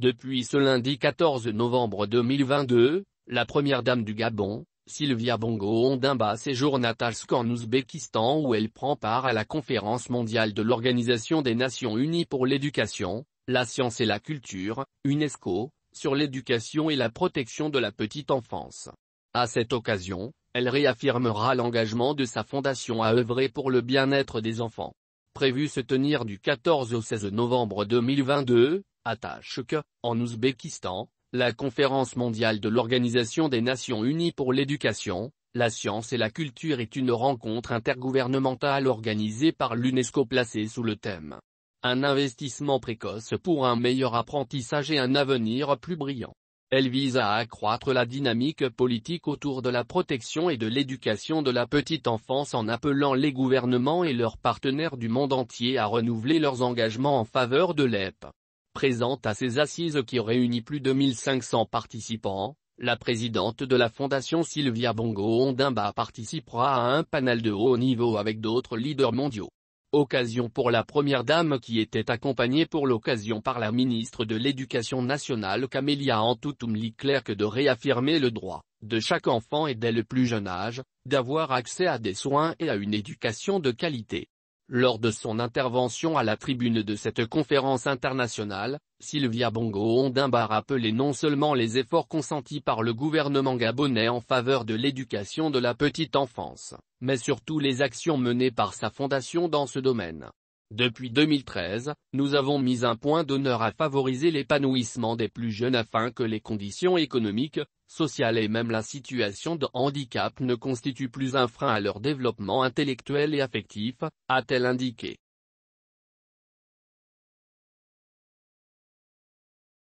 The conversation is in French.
Depuis ce lundi 14 novembre 2022, la première dame du Gabon, Sylvia Bongo Ondimba séjourne à Tashkent en Ouzbékistan où elle prend part à la conférence mondiale de l'Organisation des Nations Unies pour l'éducation, la science et la culture, UNESCO, sur l'éducation et la protection de la petite enfance. À cette occasion, elle réaffirmera l'engagement de sa fondation à œuvrer pour le bien-être des enfants. Prévu se tenir du 14 au 16 novembre 2022, Attache que, en Ouzbékistan, la conférence mondiale de l'Organisation des Nations Unies pour l'éducation, la science et la culture est une rencontre intergouvernementale organisée par l'UNESCO placée sous le thème « Un investissement précoce pour un meilleur apprentissage et un avenir plus brillant ». Elle vise à accroître la dynamique politique autour de la protection et de l'éducation de la petite enfance en appelant les gouvernements et leurs partenaires du monde entier à renouveler leurs engagements en faveur de l'EP. E. Présente à ces assises qui réunit plus de 1500 participants, la présidente de la Fondation Sylvia Bongo Ondimba participera à un panel de haut niveau avec d'autres leaders mondiaux. Occasion pour la première dame qui était accompagnée pour l'occasion par la ministre de l'Éducation nationale Camélia Antoutoumli Clerc de réaffirmer le droit, de chaque enfant et dès le plus jeune âge, d'avoir accès à des soins et à une éducation de qualité. Lors de son intervention à la tribune de cette conférence internationale, Sylvia Bongo Ondimba rappelait non seulement les efforts consentis par le gouvernement gabonais en faveur de l'éducation de la petite enfance, mais surtout les actions menées par sa fondation dans ce domaine. Depuis 2013, nous avons mis un point d'honneur à favoriser l'épanouissement des plus jeunes afin que les conditions économiques, sociales et même la situation de handicap ne constituent plus un frein à leur développement intellectuel et affectif, a-t-elle indiqué.